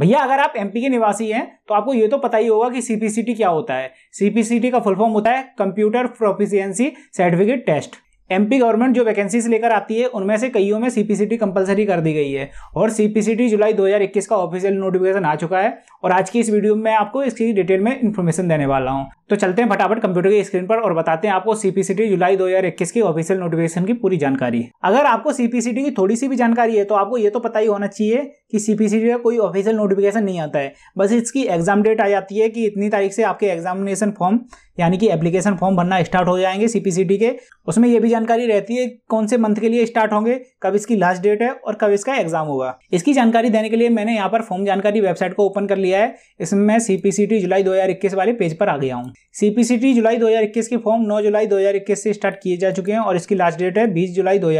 भैया अगर आप एमपी के निवासी हैं तो आपको ये तो पता ही होगा कि सीपीसीटी क्या होता है सीपीसीटी का फुल फॉर्म होता है computer proficiency certificate test MP government जो वैकेंसीज लेकर आती है उनमें से कईयों में सीपीसीटी कंपलसरी कर दी गई है और सीपीसीटी जुलाई 2021 का ऑफिशियल नोटिफिकेशन आ चुका है और आज की इस वीडियो में आपको इसकी डिटेल में इन्फॉर्मेशन देने वाला हूं तो चलते हैं फटाफट कंप्यूटर की स्क्रीन पर और बताते हैं आपको सीपीसीटी जुलाई दो की ऑफिशियल नोटिफिकेशन की पूरी जानकारी अगर आपको सीपीसीटी की थोड़ी सी भी जानकारी है तो आपको ये तो पता ही होना चाहिए कि सीपीसीटी का कोई ऑफिशियल नोटिफिकेशन नहीं आता है बस इसकी एग्जाम डेट आ जाती है कि इतनी तारीख से आपके एग्जामिनेशन फॉर्म यानी कि एप्लीकेशन फॉर्म भरना स्टार्ट हो जाएंगे सीपीसीटी के उसमें यह भी जानकारी रहती है कौन से मंथ के लिए स्टार्ट होंगे कब इसकी लास्ट डेट है और कब इसका एग्जाम होगा इसकी जानकारी देने के लिए मैंने यहाँ पर फॉर्म जानकारी वेबसाइट को ओपन कर लिया है इसमें मैं सीपीसीटी जुलाई दो वाले पेज पर आ गया हूँ सीपीसीटी जुलाई 2021 के फॉर्म नौ जुलाई दो से स्टार्ट किए जा चुके हैं और इसकी लास्ट डेट है बीस जुलाई दो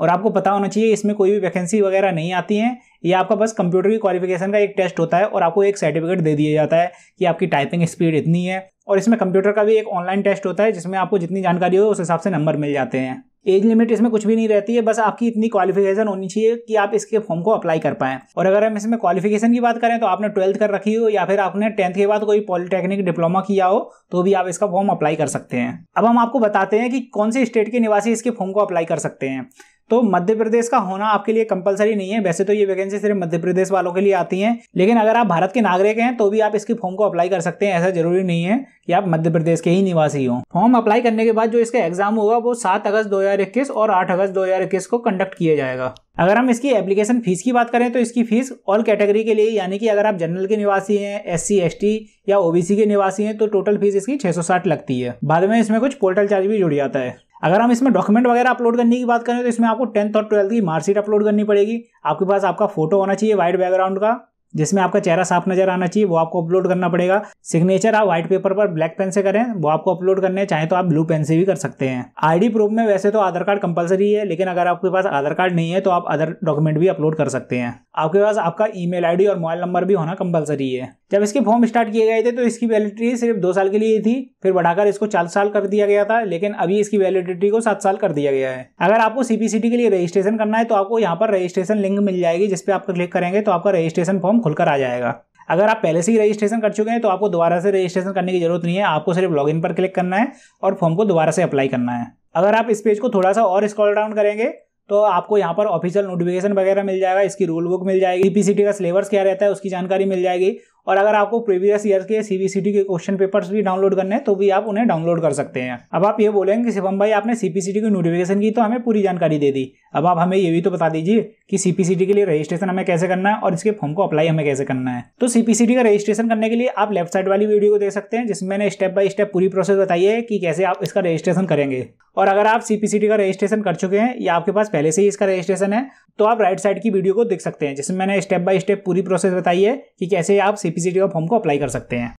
और आपको पता होना चाहिए इसमें कोई भी वैकेंसी वगैरह नहीं आती है ये आपका बस कंप्यूटर की क्वालिफिकेशन का एक टेस्ट होता है और आपको एक सर्टिफिकेट दे दिया जाता है कि आपकी टाइपिंग स्पीड इतनी है और इसमें कंप्यूटर का भी एक ऑनलाइन टेस्ट होता है जिसमें आपको जितनी जानकारी हो उस हिसाब से नंबर मिल जाते हैं एज लिमिट इसमें कुछ भी नहीं रहती है बस आपकी इतनी क्वालिफिकेशन होनी चाहिए कि आप इसके फॉर्म को अप्लाई कर पाएं और अगर हम इसमें क्वालिफिकेशन की बात करें तो आपने ट्वेल्थ कर रखी हो या फिर आपने टेंथ के बाद कोई पॉलिटेक्निक डिप्लोमा किया हो तो भी आप इसका फॉर्म अप्लाई कर सकते हैं अब हम आपको बताते हैं कि कौन से स्टेट के निवासी इसके फॉर्म को अप्लाई कर सकते हैं तो मध्य प्रदेश का होना आपके लिए कंपलसरी नहीं है वैसे तो ये वैकेंसी सिर्फ मध्य प्रदेश वालों के लिए आती है लेकिन अगर आप भारत के नागरिक हैं तो भी आप इसकी फॉर्म को अप्लाई कर सकते हैं ऐसा जरूरी नहीं है कि आप मध्य प्रदेश के ही निवासी हो फॉर्म अप्लाई करने के बाद जो इसका एग्जाम होगा वो सात अगस्त दो और आठ अगस्त दो को कंडक्ट किया जाएगा अगर हम इसकी एप्लीकेशन फीस की बात करें तो इसकी फीस ऑल कैटेगरी के लिए यानी कि अगर आप जनरल के निवासी हैं एस सी एस टी या ओबीसी के निवासी हैं तो टोटल फीस इसकी 660 लगती है बाद में इसमें कुछ पोर्टल चार्ज भी जुड़ जाता है अगर हम इसमें डॉक्यूमेंट वगैरह अपलोड करने की बात करें तो इसमें आपको टेंथ और ट्वेल्थ की मार्कशीट अपलोड करनी पड़ेगी आपके पास आपका फोटो होना चाहिए व्हाइट बैकग्राउंड का जिसमें आपका चेहरा साफ नजर आना चाहिए वो आपको अपलोड करना पड़ेगा सिग्नेचर आप व्हाइट पेपर पर ब्लैक पेन से करें वो आपको अपलोड करने चाहे तो आप ब्लू पेन से भी कर सकते हैं आईडी प्रूफ में वैसे तो आधार कार्ड कंपलसरी है लेकिन अगर आपके पास आधार कार्ड नहीं है तो आप अदर डॉक्यूमेंट भी अपलोड कर सकते हैं आपके पास आपका ईमेल आईडी और मोबाइल नंबर भी होना कंपलसरी है जब इसके फॉर्म स्टार्ट किए गए थे तो इसकी वैलिडिटी सिर्फ दो साल के लिए थी फिर बढ़ाकर इसको चार साल कर दिया गया था लेकिन अभी इसकी वैलिडिटी को सात साल कर दिया गया है अगर आपको सीपीसीटी के लिए रजिस्ट्रेशन करना है तो आपको यहाँ पर रजिस्ट्रेशन लिंक मिल जाएगी जिसपे आप क्लिक करेंगे तो आपका रजिस्ट्रेशन फॉर्म खुलकर आ जाएगा अगर आप पहले से ही रजिस्ट्रेशन कर चुके हैं तो आपको दोबारा से रजिस्ट्रेशन करने की जरूरत नहीं है आपको सिर्फ लॉगिन पर क्लिक करना है और फॉर्म को दोबारा से अप्लाई करना है अगर आप इस पेज को थोड़ा सा और स्क्रॉल डाउन करेंगे तो आपको यहाँ पर ऑफिशियल नोटिफिकेशन वगैरह मिल जाएगा इसकी रूल बुक मिल जाएगी पीसीटी का सिलेबस क्या रहता है उसकी जानकारी मिल जाएगी और अगर आपको प्रीवियस ईयर के सीबीसीटी के क्वेश्चन पेपर्स भी डाउनलोड करने हैं तो भी आप उन्हें डाउनलोड कर सकते हैं अब आप ये बोलेंगे कि शिवम भाई आपने सीपीसीटी की नोटिफिकेशन की तो हमें पूरी जानकारी दे दी अब आप हमें ये भी तो बता दीजिए कि सीपीसीटी के लिए रजिस्ट्रेशन हमें कैसे करना है और इसके फॉर्म को अप्लाई हमें कैसे करना है तो सीपीसीटी का रजिस्ट्रेशन करने के लिए आप लेफ्ट साइड वाली वीडियो को देख सकते हैं जिसमें मैंने स्टेप बाय स्टेप पूरी प्रोसेस बताई है कि कैसे आप इसका रजिस्ट्रेशन करेंगे और अगर आप सीपीसीटी का रजिस्ट्रेशन कर चुके हैं या आपके पास पहले से ही इसका रजिस्ट्रेशन है तो आप राइट साइड की वीडियो को देख सकते हैं जिसमें मैंने स्टेप बाय स्टेप पूरी प्रोसेस बताई है कि कैसे आप सीपीसीटी का फॉर्म को अप्लाई कर सकते हैं